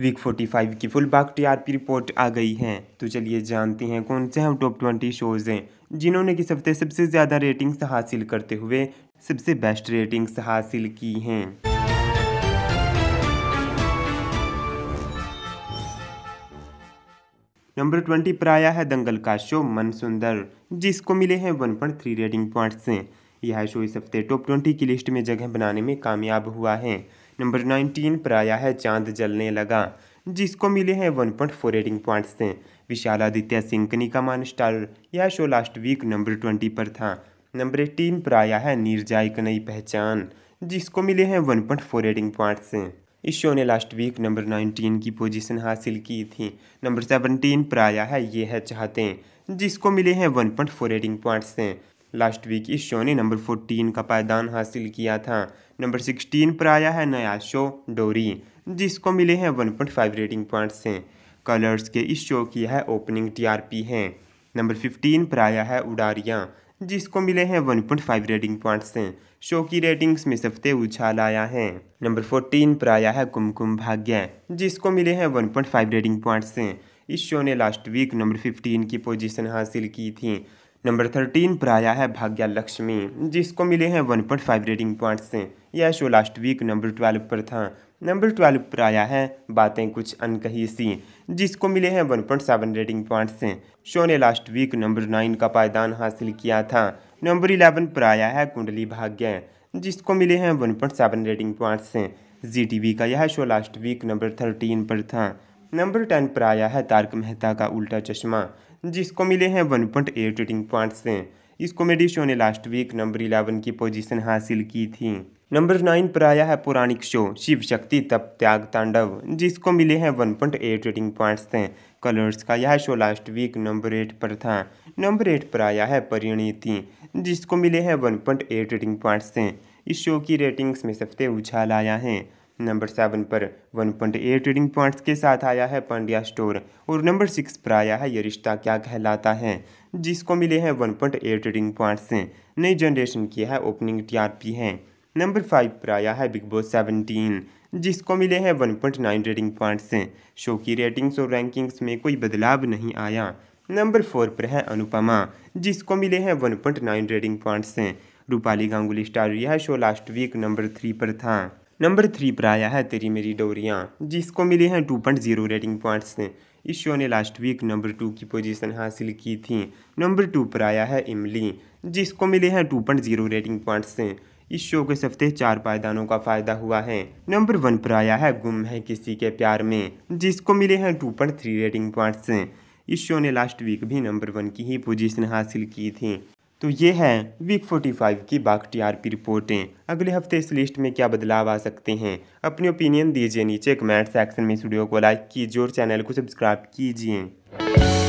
week 45 की full R TRP report आ गई है तो चलिए जानते हैं कौन से हम टॉप 20 शोज़ हैं जिन्होंने किस हफ्ते सबसे ज़्यादा रेटिंग्स हासिल करते हुए सबसे बेस्ट रेटिंग्स हासिल की हैं नंबर ट्वेंटी पर आया है दंगल का शो मन सुंदर जिसको मिले हैं one point three rating points यह शो इस हफ्ते टॉप ट्वेंटी की लिस्ट में जगह बनाने में कामयाब हुआ है नंबर नाइनटीन पर आया है चांद जलने लगा जिसको मिले हैं one point four rating points से विशालादित्य सिंकनी का मान स्टार यह show last week number twenty पर था नंबर एटीन पर आया है नीरजा एक नई पहचान जिसको मिले हैं one point four rating points से इस शो ने लास्ट वीक नंबर नाइनटीन की पोजीशन हासिल की थी नंबर सेवनटीन पर आया है ये है चाहते जिसको मिले हैं one point four rating points से लास्ट वीक इस शो ने नंबर फोर्टीन का पायदान हासिल किया था नंबर सिक्सटीन पर आया है नया शो डोरी जिसको मिले हैं one point five rating points हैं कलर्स के इस शो की है ओपनिंग टीआरपी है नंबर फिफ्टीन पर आया है उडारियाँ जिसको मिले हैं one point five rating points हैं शो की रेटिंग्स में सफ्ते उछाल आया है नंबर फोर्टीन पर आया है कुमकुम भाग्य जिसको मिले हैं one point five rating points हैं इस शो ने लास्ट वीक नंबर फिफ्टीन की पोजीशन हासिल की थी नंबर थर्टीन पर आया है भाग्या लक्ष्मी जिसको मिले हैं one point five rating points से यह show last week number twelve पर था नंबर ट्वेल्व पर आया है बातें कुछ अनकही सी जिसको मिले हैं one point seven rating points से शो ने लास्ट वीक नंबर नाइन का पायदान हासिल किया था नंबर इलेवन पर आया है कुंडली भाग्य जिसको मिले हैं one point seven rating points से जी टी वी का यह show last week number thirteen पर था नंबर टेन पर आया है तारक मेहता का उल्टा चश्मा जिसको मिले हैं one point eight rating points इस कॉमेडी शो ने लास्ट वीक नंबर इलेवन की पोजीशन हासिल की थी नंबर नाइन पर आया है पौराणिक शो शिव शक्ति तप त्याग तांडव जिसको मिले हैं one point eight rating points थे कलर्स का यह show last week number eight पर था नंबर एट पर आया है परिणीति जिसको मिले हैं one point eight rating points थे इस शो की रेटिंग्स में सबसे उछाल आया है नंबर सेवन पर 1.8 ट्रेडिंग पॉइंट्स के साथ आया है पांड्या स्टोर और नंबर सिक्स पर आया है ये रिश्ता क्या कहलाता है जिसको मिले हैं 1.8 ट्रेडिंग पॉइंट्स नई जनरेशन की है ओपनिंग टीआरपी है नंबर फाइव पर आया है बिग बॉस सेवनटीन जिसको मिले हैं नाइन ट्रेडिंग पॉइंट्स शो की रेटिंग्स और रैंकिंग्स में कोई बदलाव नहीं आया नंबर फोर पर है अनुपमा जिसको मिले हैं 1.9 rating points Rupali Ganguly star यह show last week number three पर था नंबर थ्री पर आया है तेरी मेरी डोरियाँ जिसको मिले हैं two point zero rating points इस शो ने लास्ट वीक नंबर टू की पोजीशन हासिल की थी नंबर टू पर आया है इमली जिसको मिले हैं two point zero rating points इस शो के सफ्ते चार पायदानों का फायदा हुआ है नंबर वन पर आया है गुम है किसी के प्यार में जिसको मिले हैं two point three rating points इस शो ने लास्ट वीक भी नंबर वन की ही पोजीशन हासिल की थी तो ये है वीक 45 की बाघ टीआरपी रिपोर्टें अगले हफ्ते इस लिस्ट में क्या बदलाव आ सकते हैं अपनी ओपिनियन दीजिए नीचे कमेंट सेक्शन में स्टूडियो को लाइक कीजिए और चैनल को सब्सक्राइब कीजिए